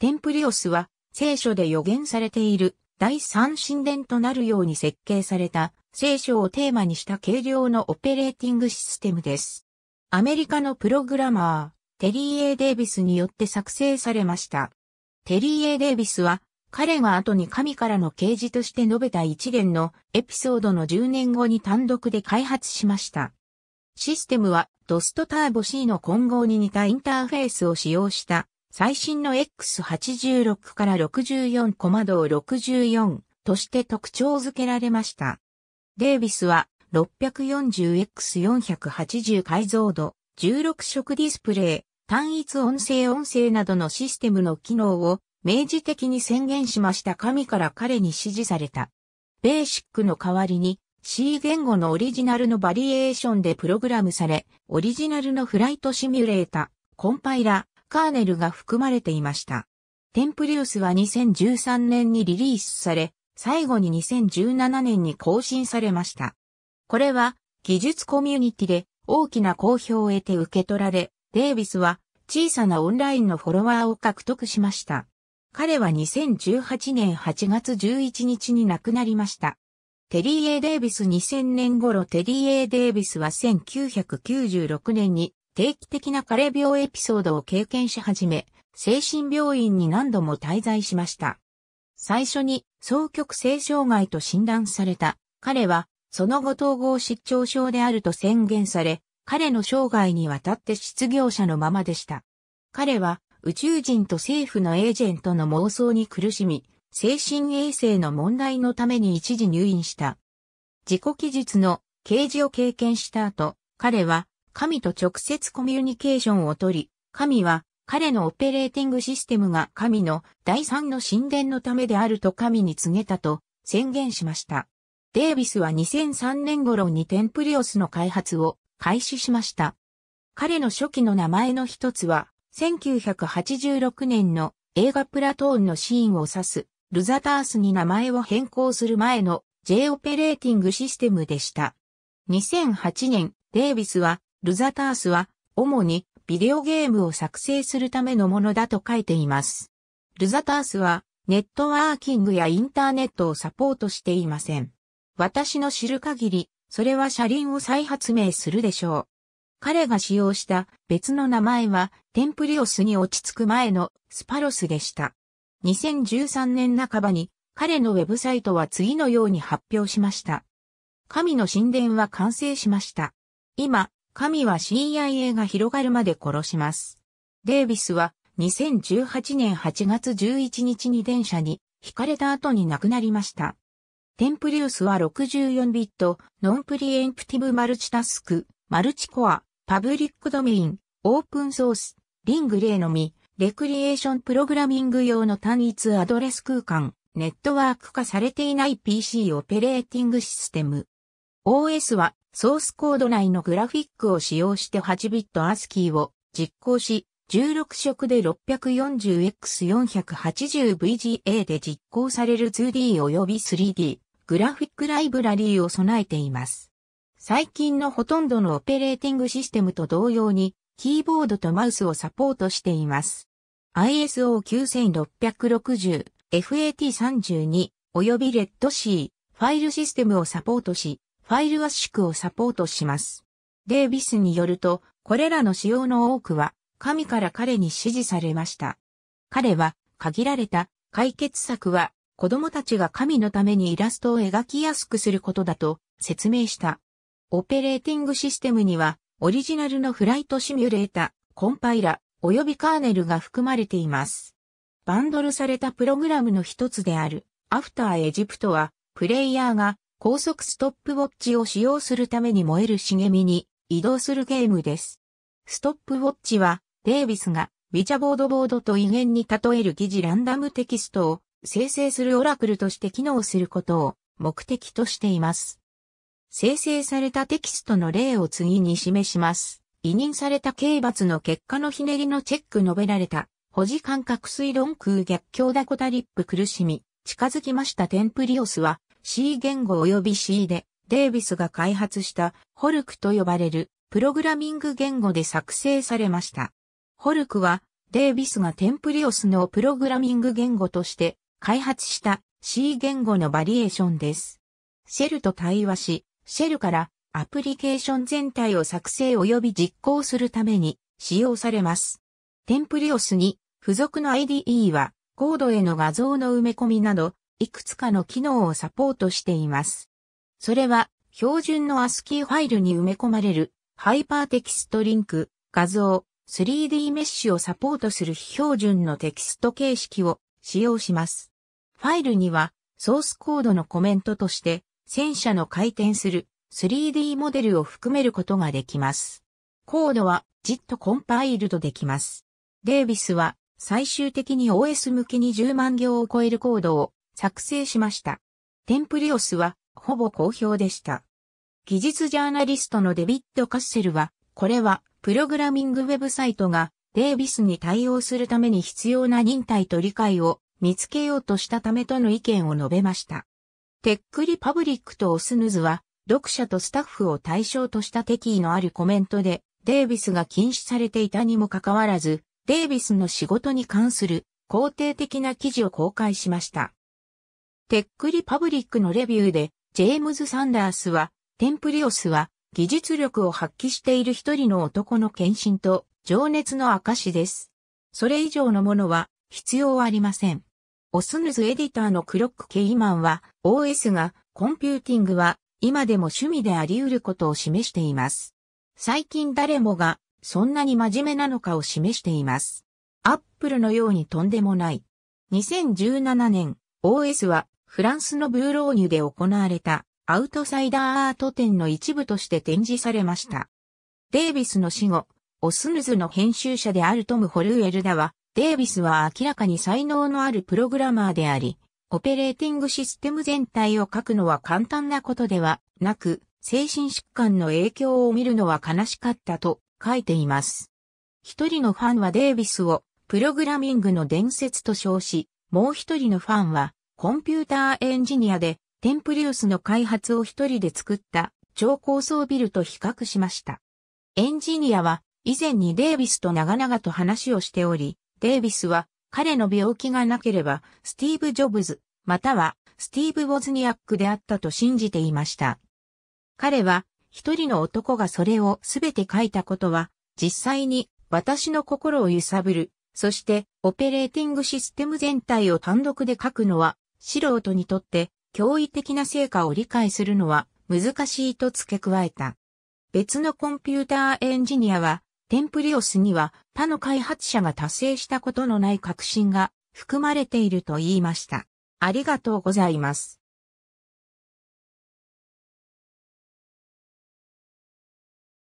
テンプリオスは聖書で予言されている第三神殿となるように設計された聖書をテーマにした軽量のオペレーティングシステムです。アメリカのプログラマー、テリー・エ A・ デイビスによって作成されました。テリー・エ A・ デイビスは彼が後に神からの啓示として述べた一連のエピソードの10年後に単独で開発しました。システムはドストターボ C の混合に似たインターフェースを使用した最新の X86 から64コマドを64として特徴付けられました。デイビスは 640X480 解像度、16色ディスプレイ、単一音声音声などのシステムの機能を明示的に宣言しました神から彼に指示された。ベーシックの代わりに C 言語のオリジナルのバリエーションでプログラムされ、オリジナルのフライトシミュレータ、コンパイラ、カーネルが含まれていました。テンプリウスは2013年にリリースされ、最後に2017年に更新されました。これは技術コミュニティで大きな好評を得て受け取られ、デイビスは小さなオンラインのフォロワーを獲得しました。彼は2018年8月11日に亡くなりました。テリー・エ A・ デイビス2000年頃テリー・エ A・ デイビスは1996年に定期的な彼病エピソードを経験し始め、精神病院に何度も滞在しました。最初に双極性障害と診断された彼は、その後統合失調症であると宣言され、彼の生涯にわたって失業者のままでした。彼は宇宙人と政府のエージェントの妄想に苦しみ、精神衛生の問題のために一時入院した。自己記述の掲示を経験した後、彼は神と直接コミュニケーションをとり、神は彼のオペレーティングシステムが神の第三の神殿のためであると神に告げたと宣言しました。デイビスは2003年頃にテンプリオスの開発を開始しました。彼の初期の名前の一つは、1986年の映画プラトーンのシーンを指す、ルザタースに名前を変更する前の J オペレーティングシステムでした。2008年、デイビスはルザタースは、主にビデオゲームを作成するためのものだと書いています。ルザタースは、ネットワーキングやインターネットをサポートしていません。私の知る限り、それは車輪を再発明するでしょう。彼が使用した別の名前は、テンプリオスに落ち着く前のスパロスでした。2013年半ばに、彼のウェブサイトは次のように発表しました。神の神殿は完成しました。今、神は CIA が広がるまで殺します。デイビスは2018年8月11日に電車に惹かれた後に亡くなりました。テンプリウスは64ビット、ノンプリエンプティブマルチタスク、マルチコア、パブリックドメイン、オープンソース、リング例のみ、レクリエーションプログラミング用の単一アドレス空間、ネットワーク化されていない PC オペレーティングシステム。OS はソースコード内のグラフィックを使用して8ビット ASCII を実行し、16色で 640x480VGA で実行される 2D 及び 3D グラフィックライブラリーを備えています。最近のほとんどのオペレーティングシステムと同様に、キーボードとマウスをサポートしています。ISO9660、FAT32 及び RED C ファイルシステムをサポートし、ファイル圧縮をサポートします。デイビスによると、これらの仕様の多くは、神から彼に指示されました。彼は、限られた解決策は、子供たちが神のためにイラストを描きやすくすることだと説明した。オペレーティングシステムには、オリジナルのフライトシミュレータ、コンパイラ、およびカーネルが含まれています。バンドルされたプログラムの一つである、アフターエジプトは、プレイヤーが高速ストップウォッチを使用するために燃える茂みに移動するゲームです。ストップウォッチは、デイビスが、ウィチャボードボードと威厳に例える疑似ランダムテキストを生成するオラクルとして機能することを目的としています。生成されたテキストの例を次に示します。委任された刑罰の結果のひねりのチェック述べられた、保持感覚推論空逆境ダコダリップ苦しみ、近づきましたテンプリオスは、C 言語及び C で、デイビスが開発したホルクと呼ばれるプログラミング言語で作成されました。ホルクはデイビスがテンプリオスのプログラミング言語として開発した C 言語のバリエーションです。シェルと対話し、シェルからアプリケーション全体を作成及び実行するために使用されます。テンプリオスに付属の IDE はコードへの画像の埋め込みなどいくつかの機能をサポートしています。それは、標準の ASCII ファイルに埋め込まれる、ハイパーテキストリンク、画像、3D メッシュをサポートする非標準のテキスト形式を使用します。ファイルには、ソースコードのコメントとして、戦車の回転する 3D モデルを含めることができます。コードはじっとコンパイルドできます。デイビスは最終的に OS 向きに10万行を超えるコードを作成しました。テンプリオスはほぼ好評でした。技術ジャーナリストのデビッド・カッセルは、これはプログラミングウェブサイトがデイビスに対応するために必要な忍耐と理解を見つけようとしたためとの意見を述べました。テックリパブリックとオスヌズは、読者とスタッフを対象とした敵意のあるコメントで、デイビスが禁止されていたにもかかわらず、デイビスの仕事に関する肯定的な記事を公開しました。テックリパブリックのレビューで、ジェームズ・サンダースは、テンプリオスは、技術力を発揮している一人の男の献身と情熱の証です。それ以上のものは必要ありません。オスヌズエディターのクロック・ケイマンは OS がコンピューティングは今でも趣味であり得ることを示しています。最近誰もがそんなに真面目なのかを示しています。アップルのようにとんでもない。2017年 OS はフランスのブーローニュで行われたアウトサイダーアート展の一部として展示されました。デイビスの死後、オスヌズの編集者であるトム・ホルウェルだは、デイビスは明らかに才能のあるプログラマーであり、オペレーティングシステム全体を書くのは簡単なことではなく、精神疾患の影響を見るのは悲しかったと書いています。一人のファンはデイビスをプログラミングの伝説と称し、もう一人のファンはコンピューターエンジニアでテンプリウスの開発を一人で作った超高層ビルと比較しました。エンジニアは以前にデイビスと長々と話をしており、デイビスは彼の病気がなければスティーブ・ジョブズまたはスティーブ・ウォズニアックであったと信じていました。彼は一人の男がそれをすべて書いたことは実際に私の心を揺さぶる、そしてオペレーティングシステム全体を単独で書くのは素人にとって驚異的な成果を理解するのは難しいと付け加えた。別のコンピューターエンジニアは、テンプリオスには他の開発者が達成したことのない革新が含まれていると言いました。ありがとうございます。